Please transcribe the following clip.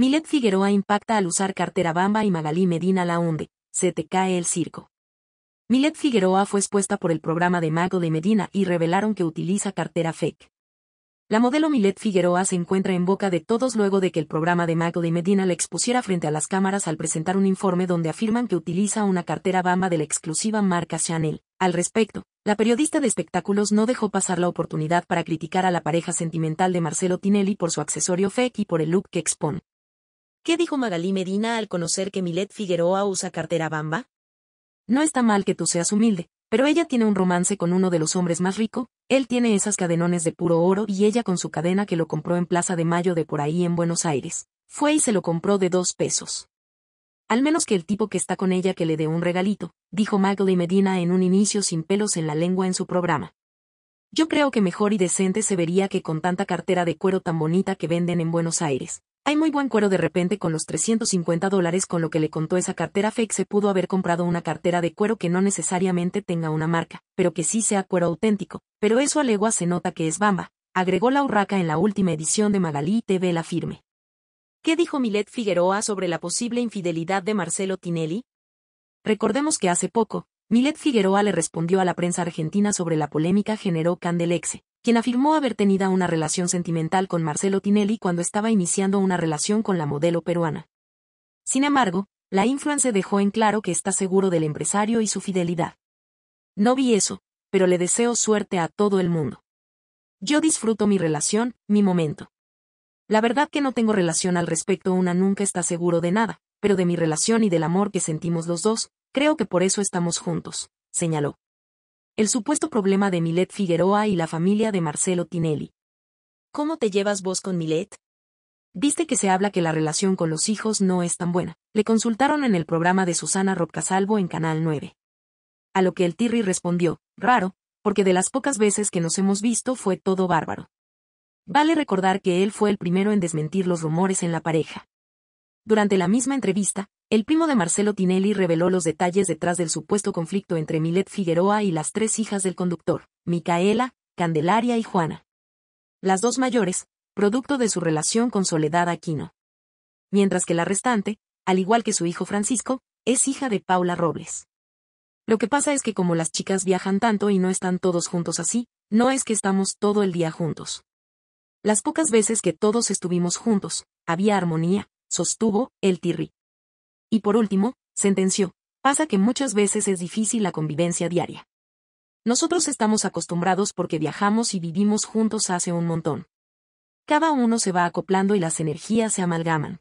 Milet Figueroa impacta al usar cartera Bamba y Magalí Medina la hunde. Se te cae el circo. Milet Figueroa fue expuesta por el programa de Mago de Medina y revelaron que utiliza cartera fake. La modelo Milet Figueroa se encuentra en boca de todos luego de que el programa de Mago de Medina la expusiera frente a las cámaras al presentar un informe donde afirman que utiliza una cartera Bamba de la exclusiva marca Chanel. Al respecto, la periodista de espectáculos no dejó pasar la oportunidad para criticar a la pareja sentimental de Marcelo Tinelli por su accesorio fake y por el look que expone. ¿Qué dijo Magalí Medina al conocer que Milet Figueroa usa cartera bamba? No está mal que tú seas humilde, pero ella tiene un romance con uno de los hombres más rico, él tiene esas cadenones de puro oro y ella con su cadena que lo compró en Plaza de Mayo de por ahí en Buenos Aires. Fue y se lo compró de dos pesos. Al menos que el tipo que está con ella que le dé un regalito, dijo Magali Medina en un inicio sin pelos en la lengua en su programa. Yo creo que mejor y decente se vería que con tanta cartera de cuero tan bonita que venden en Buenos Aires, hay muy buen cuero de repente con los 350 dólares con lo que le contó esa cartera fake se pudo haber comprado una cartera de cuero que no necesariamente tenga una marca, pero que sí sea cuero auténtico, pero eso a legua se nota que es bamba, agregó la urraca en la última edición de Magalí TV La Firme. ¿Qué dijo Milet Figueroa sobre la posible infidelidad de Marcelo Tinelli? Recordemos que hace poco, Milet Figueroa le respondió a la prensa argentina sobre la polémica generó Candelexe, quien afirmó haber tenido una relación sentimental con Marcelo Tinelli cuando estaba iniciando una relación con la modelo peruana. Sin embargo, la influencia dejó en claro que está seguro del empresario y su fidelidad. No vi eso, pero le deseo suerte a todo el mundo. Yo disfruto mi relación, mi momento. La verdad que no tengo relación al respecto, una nunca está seguro de nada, pero de mi relación y del amor que sentimos los dos, creo que por eso estamos juntos, señaló. El supuesto problema de Milet Figueroa y la familia de Marcelo Tinelli. ¿Cómo te llevas vos con Milet? Viste que se habla que la relación con los hijos no es tan buena. Le consultaron en el programa de Susana Robcasalvo en Canal 9. A lo que el Tirri respondió, raro, porque de las pocas veces que nos hemos visto fue todo bárbaro. Vale recordar que él fue el primero en desmentir los rumores en la pareja. Durante la misma entrevista, el primo de Marcelo Tinelli reveló los detalles detrás del supuesto conflicto entre Milet Figueroa y las tres hijas del conductor, Micaela, Candelaria y Juana. Las dos mayores, producto de su relación con Soledad Aquino. Mientras que la restante, al igual que su hijo Francisco, es hija de Paula Robles. Lo que pasa es que como las chicas viajan tanto y no están todos juntos así, no es que estamos todo el día juntos. Las pocas veces que todos estuvimos juntos, había armonía, sostuvo el Tirri. Y por último, sentenció, pasa que muchas veces es difícil la convivencia diaria. Nosotros estamos acostumbrados porque viajamos y vivimos juntos hace un montón. Cada uno se va acoplando y las energías se amalgaman.